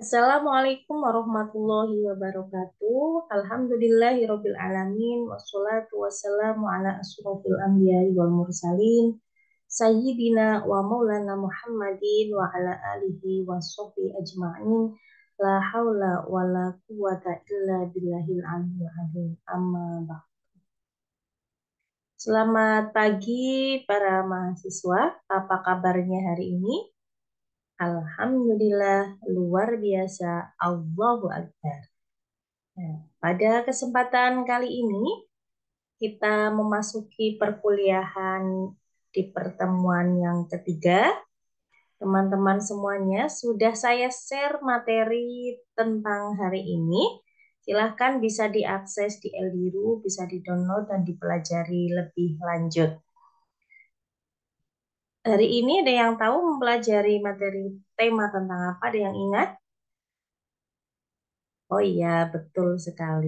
Assalamualaikum warahmatullahi wabarakatuh. Alhamdulillahirabbil alamin wassalatu wassalamu ala asyrofil anbiya'i wal mursalin sayyidina wa maulana Muhammadin wa ala alihi wa ajma'in. La haula wa la quwata illa billahil aliyyil azim. Amma ba'du. Selamat pagi para mahasiswa. Apa kabarnya hari ini? Alhamdulillah, luar biasa, Allahu Akbar. Ya, pada kesempatan kali ini, kita memasuki perkuliahan di pertemuan yang ketiga. Teman-teman semuanya, sudah saya share materi tentang hari ini. Silahkan bisa diakses di Eldiru, bisa di didownload dan dipelajari lebih lanjut. Hari ini ada yang tahu mempelajari materi tema tentang apa? Ada yang ingat? Oh iya, betul sekali.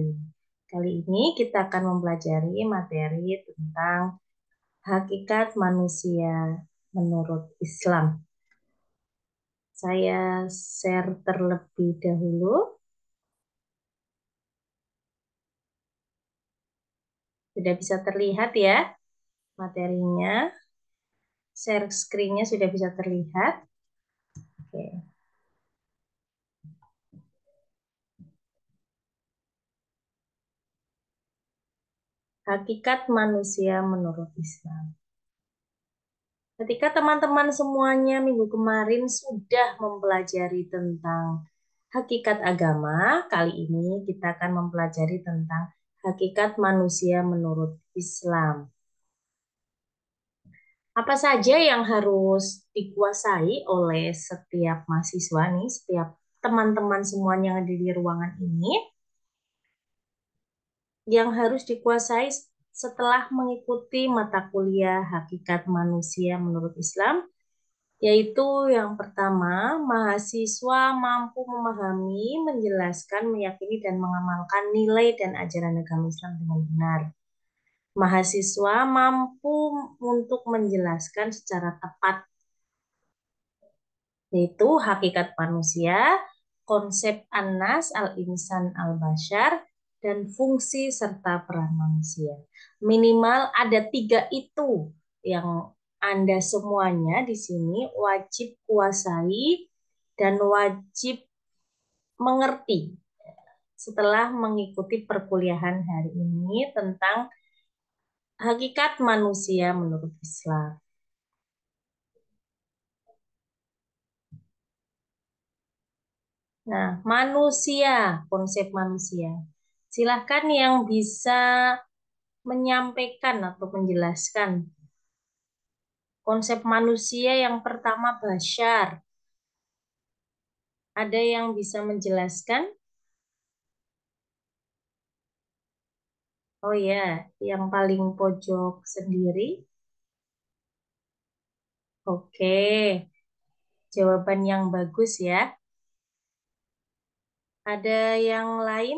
Kali ini kita akan mempelajari materi tentang hakikat manusia menurut Islam. Saya share terlebih dahulu. Sudah bisa terlihat ya materinya share screen-nya sudah bisa terlihat. Oke. Hakikat manusia menurut Islam. Ketika teman-teman semuanya minggu kemarin sudah mempelajari tentang hakikat agama, kali ini kita akan mempelajari tentang hakikat manusia menurut Islam apa saja yang harus dikuasai oleh setiap mahasiswa nih, setiap teman-teman semuanya yang ada di ruangan ini, yang harus dikuasai setelah mengikuti mata kuliah hakikat manusia menurut Islam, yaitu yang pertama, mahasiswa mampu memahami, menjelaskan, meyakini, dan mengamalkan nilai dan ajaran agama Islam dengan benar mahasiswa mampu untuk menjelaskan secara tepat yaitu hakikat manusia, konsep anas al-insan al-bashar, dan fungsi serta peran manusia. Minimal ada tiga itu yang Anda semuanya di sini wajib kuasai dan wajib mengerti setelah mengikuti perkuliahan hari ini tentang hakikat manusia menurut Islam. Nah, manusia, konsep manusia. Silahkan yang bisa menyampaikan atau menjelaskan konsep manusia yang pertama Bashar. Ada yang bisa menjelaskan? Oh iya, yang paling pojok sendiri. Oke, jawaban yang bagus ya. Ada yang lain?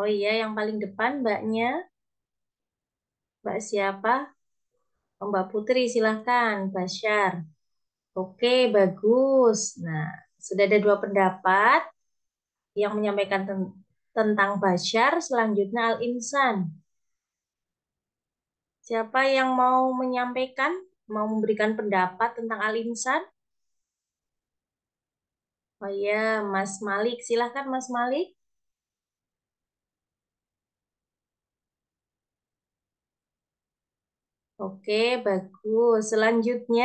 Oh iya, yang paling depan mbaknya. Mbak siapa? Oh, Mbak Putri, silahkan. Basyar. Oke, bagus. Nah, sudah ada dua pendapat yang menyampaikan ten tentang Bashar, selanjutnya Al-Insan. Siapa yang mau menyampaikan, mau memberikan pendapat tentang Al-Insan? Oh iya, Mas Malik. Silahkan Mas Malik. Oke, bagus. Selanjutnya,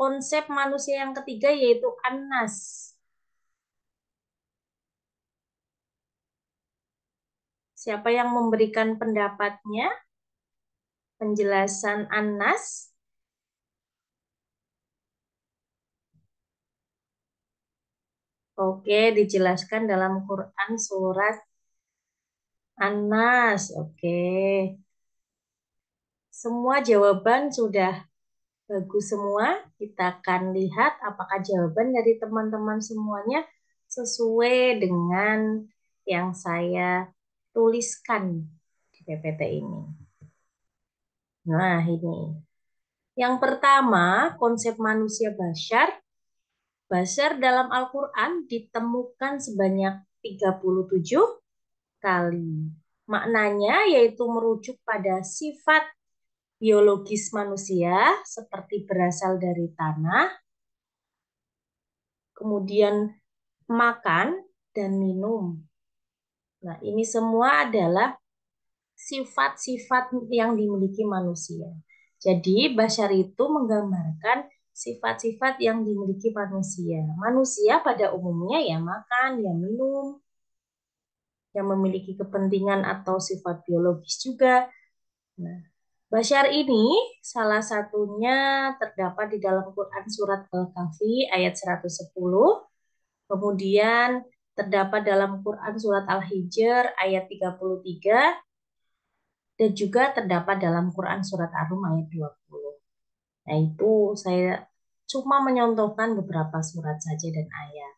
konsep manusia yang ketiga yaitu Anas. Siapa yang memberikan pendapatnya? Penjelasan Anas. Oke, dijelaskan dalam Quran surat Anas. Oke. Semua jawaban sudah bagus semua. Kita akan lihat apakah jawaban dari teman-teman semuanya sesuai dengan yang saya tuliskan di PPT ini. Nah, ini. Yang pertama, konsep manusia basyar. Basyar dalam Al-Quran ditemukan sebanyak 37 kali. Maknanya yaitu merujuk pada sifat biologis manusia seperti berasal dari tanah, kemudian makan dan minum. Nah, ini semua adalah sifat-sifat yang dimiliki manusia. Jadi, Bashar itu menggambarkan sifat-sifat yang dimiliki manusia. Manusia pada umumnya ya makan, ya minum, yang memiliki kepentingan atau sifat biologis juga. Nah, Basyar ini salah satunya terdapat di dalam Quran surat Al-Kahfi ayat 110, kemudian terdapat dalam Quran surat Al-Hijr ayat 33, dan juga terdapat dalam Quran surat Ar-Rum ayat 20. Nah itu saya cuma menyontohkan beberapa surat saja dan ayat.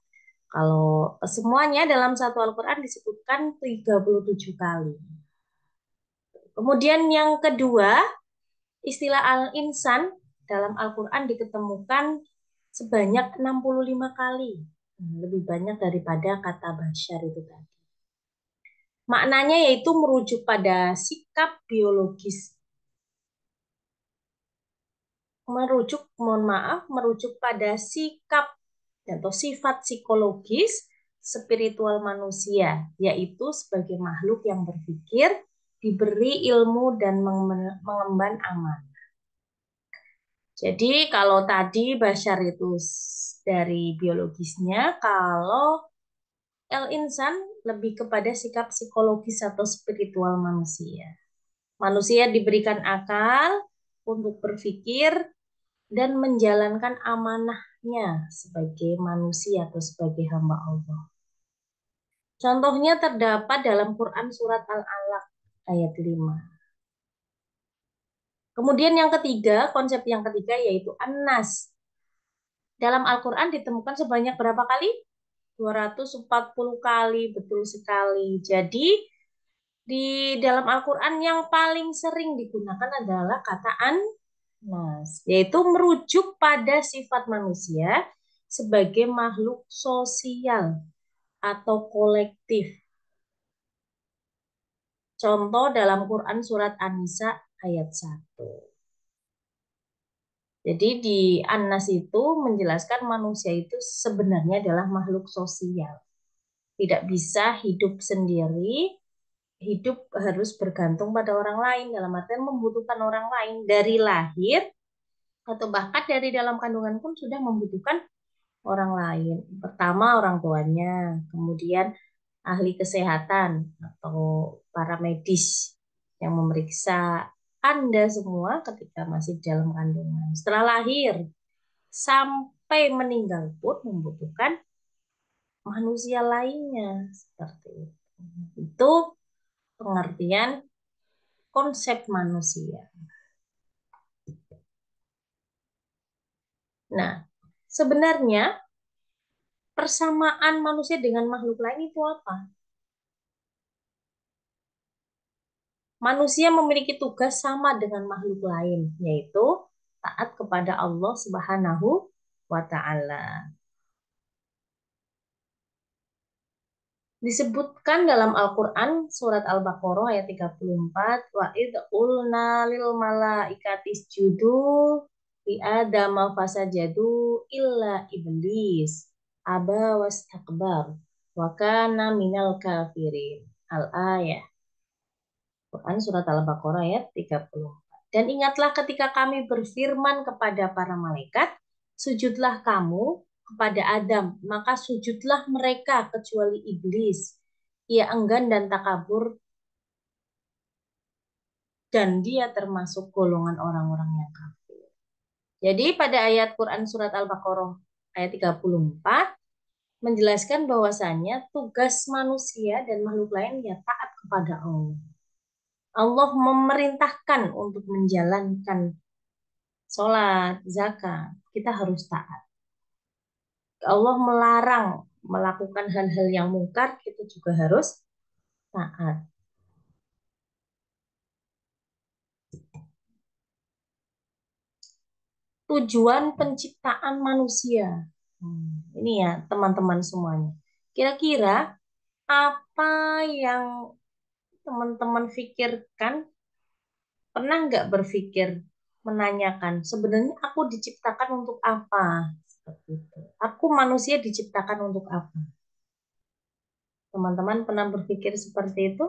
Kalau semuanya dalam satu Al-Quran disebutkan 37 kali. Kemudian yang kedua, istilah al-insan dalam Al-Quran diketemukan sebanyak 65 kali. Hmm, lebih banyak daripada kata basyar itu tadi. Maknanya yaitu merujuk pada sikap biologis. Merujuk, mohon maaf, merujuk pada sikap atau sifat psikologis spiritual manusia, yaitu sebagai makhluk yang berpikir, diberi ilmu dan mengemban amanah. Jadi kalau tadi Bashar itu dari biologisnya, kalau El-Insan lebih kepada sikap psikologis atau spiritual manusia. Manusia diberikan akal untuk berpikir dan menjalankan amanahnya sebagai manusia atau sebagai hamba Allah. Contohnya terdapat dalam Quran Surat al an ayat 5. Kemudian yang ketiga, konsep yang ketiga yaitu Anas. Dalam Al-Quran ditemukan sebanyak berapa kali? 240 kali, betul sekali. Jadi, di dalam Al-Quran yang paling sering digunakan adalah kata Anas, yaitu merujuk pada sifat manusia sebagai makhluk sosial atau kolektif Contoh dalam Quran surat An-Nisa ayat 1. Jadi di An-Nas itu menjelaskan manusia itu sebenarnya adalah makhluk sosial. Tidak bisa hidup sendiri, hidup harus bergantung pada orang lain dalam artian membutuhkan orang lain dari lahir atau bahkan dari dalam kandungan pun sudah membutuhkan orang lain. Pertama orang tuanya, kemudian ahli kesehatan atau para medis yang memeriksa Anda semua ketika masih dalam kandungan. Setelah lahir sampai meninggal pun membutuhkan manusia lainnya seperti itu. Itu pengertian konsep manusia. Nah, sebenarnya persamaan manusia dengan makhluk lain itu apa? Manusia memiliki tugas sama dengan makhluk lain, yaitu taat kepada Allah Subhanahu wa taala. Disebutkan dalam Al-Qur'an surat Al-Baqarah ayat 34, wa id ulna lil malaikati isjudu li adama fasajadu illa iblis aba wastakbar wa kana minal kafirin. Al-ayah. Quran surat Al-Baqarah ayat 34. Dan ingatlah ketika kami berfirman kepada para malaikat, sujudlah kamu kepada Adam, maka sujudlah mereka kecuali iblis. Ia enggan dan takabur dan dia termasuk golongan orang-orang yang kafir. Jadi pada ayat Quran surat Al-Baqarah ayat 34 menjelaskan bahwasannya tugas manusia dan makhluk lain ya taat kepada Allah. Allah memerintahkan untuk menjalankan sholat, zakat. Kita harus taat. Allah melarang melakukan hal-hal yang mungkar, kita juga harus taat. tujuan penciptaan manusia. Hmm, ini ya teman-teman semuanya. Kira-kira apa yang teman-teman pikirkan? Pernah nggak berpikir menanyakan sebenarnya aku diciptakan untuk apa? Seperti itu. Aku manusia diciptakan untuk apa? Teman-teman pernah berpikir seperti itu?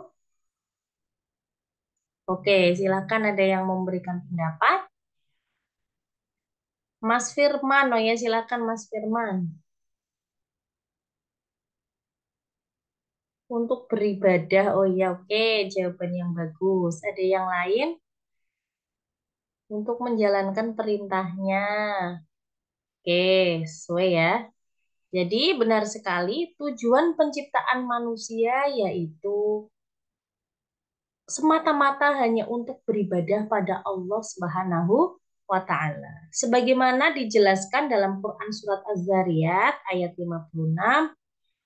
Oke, silakan ada yang memberikan pendapat. Mas Firman, oh ya silakan Mas Firman. Untuk beribadah, oh ya oke, jawaban yang bagus. Ada yang lain? Untuk menjalankan perintahnya. Oke, okay, sesuai ya. Jadi benar sekali tujuan penciptaan manusia yaitu semata-mata hanya untuk beribadah pada Allah Subhanahu wa ta'ala. Sebagaimana dijelaskan dalam Quran Surat Az-Zariyat ayat 56,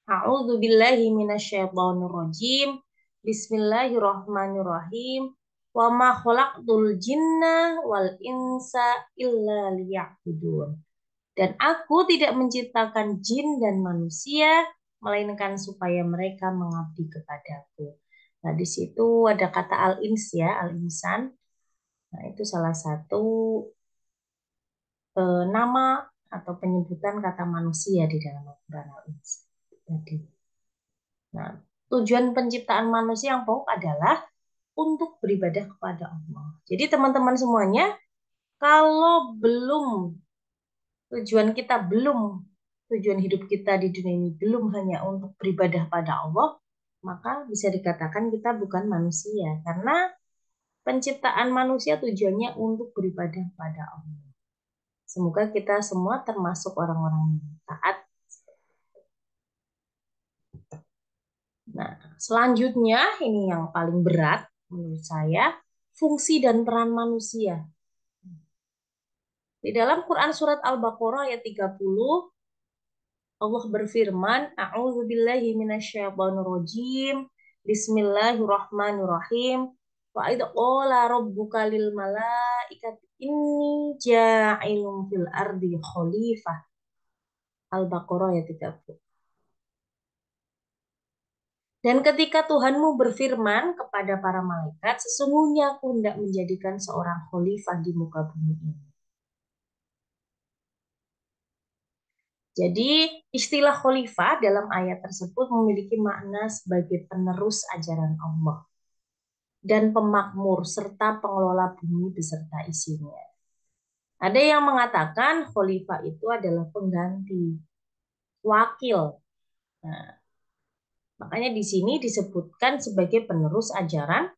A'udhu billahi minasyaitonir rajim. Bismillahirrahmanirrahim. Wa ma khulaqtul jinna wal insa illa liya'budun. Dan aku tidak menciptakan jin dan manusia melainkan supaya mereka mengabdi kepadaku. Nah, di situ ada kata al-ins ya, al-insan Nah, itu salah satu e, nama atau penyebutan kata manusia di dalam Al-Quran al Jadi, nah, tujuan penciptaan manusia yang pokok adalah untuk beribadah kepada Allah. Jadi teman-teman semuanya, kalau belum tujuan kita belum tujuan hidup kita di dunia ini belum hanya untuk beribadah pada Allah, maka bisa dikatakan kita bukan manusia karena penciptaan manusia tujuannya untuk beribadah pada Allah. Semoga kita semua termasuk orang-orang yang taat. Nah, selanjutnya ini yang paling berat menurut saya, fungsi dan peran manusia. Di dalam Quran surat Al-Baqarah ayat 30 Allah berfirman, "A'udzubillahi minasyaitonirrajim. Bismillahirrahmanirrahim. Wa itu qala rabbuka lil malaikati inni ja'ilun fil ardi khalifah. Al-Baqarah ya 30. Dan ketika Tuhanmu berfirman kepada para malaikat, sesungguhnya aku hendak menjadikan seorang khalifah di muka bumi ini. Jadi istilah khalifah dalam ayat tersebut memiliki makna sebagai penerus ajaran Allah dan pemakmur serta pengelola bumi beserta isinya. Ada yang mengatakan khalifah itu adalah pengganti, wakil. Nah, makanya di sini disebutkan sebagai penerus ajaran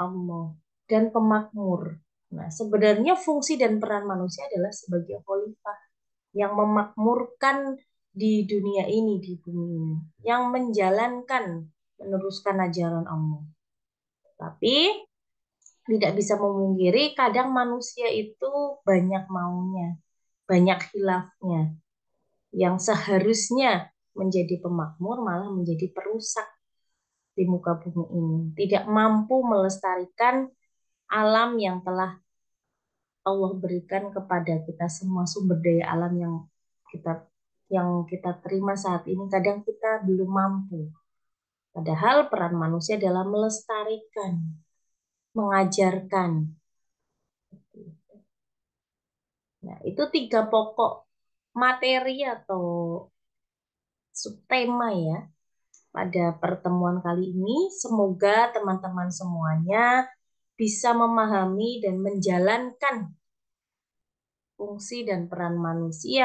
Allah dan pemakmur. Nah, sebenarnya fungsi dan peran manusia adalah sebagai khalifah yang memakmurkan di dunia ini, di bumi ini, yang menjalankan, meneruskan ajaran Allah. Tapi tidak bisa memungkiri kadang manusia itu banyak maunya, banyak hilafnya. Yang seharusnya menjadi pemakmur malah menjadi perusak di muka bumi ini. Tidak mampu melestarikan alam yang telah Allah berikan kepada kita semua sumber daya alam yang kita yang kita terima saat ini kadang kita belum mampu Padahal peran manusia dalam melestarikan, mengajarkan. Nah, itu tiga pokok materi atau subtema ya pada pertemuan kali ini. Semoga teman-teman semuanya bisa memahami dan menjalankan fungsi dan peran manusia,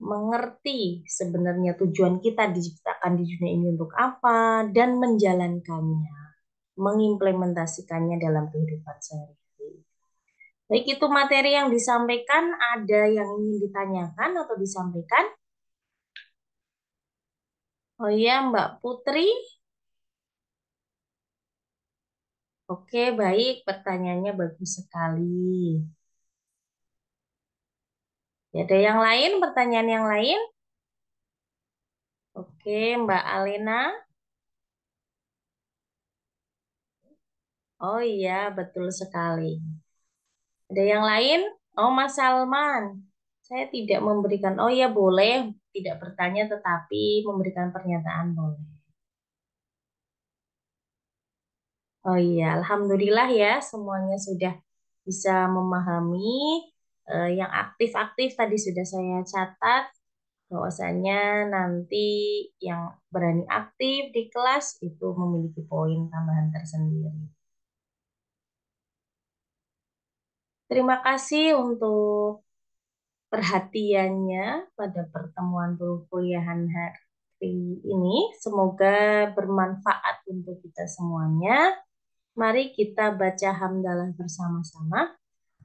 mengerti sebenarnya tujuan kita diciptakan di dunia ini untuk apa dan menjalankannya, mengimplementasikannya dalam kehidupan sehari-hari. Baik itu materi yang disampaikan, ada yang ingin ditanyakan atau disampaikan? Oh iya, Mbak Putri. Oke, baik. Pertanyaannya bagus sekali. Ya, ada yang lain? Pertanyaan yang lain? Oke, Mbak Alina. Oh iya, betul sekali. Ada yang lain? Oh, Mas Salman. Saya tidak memberikan, oh iya boleh, tidak bertanya tetapi memberikan pernyataan boleh. Oh iya, Alhamdulillah ya semuanya sudah bisa memahami uh, yang aktif-aktif tadi sudah saya catat bahwasannya nanti yang berani aktif di kelas itu memiliki poin tambahan tersendiri. Terima kasih untuk perhatiannya pada pertemuan perkuliahan hari ini. Semoga bermanfaat untuk kita semuanya. Mari kita baca hamdalah bersama-sama.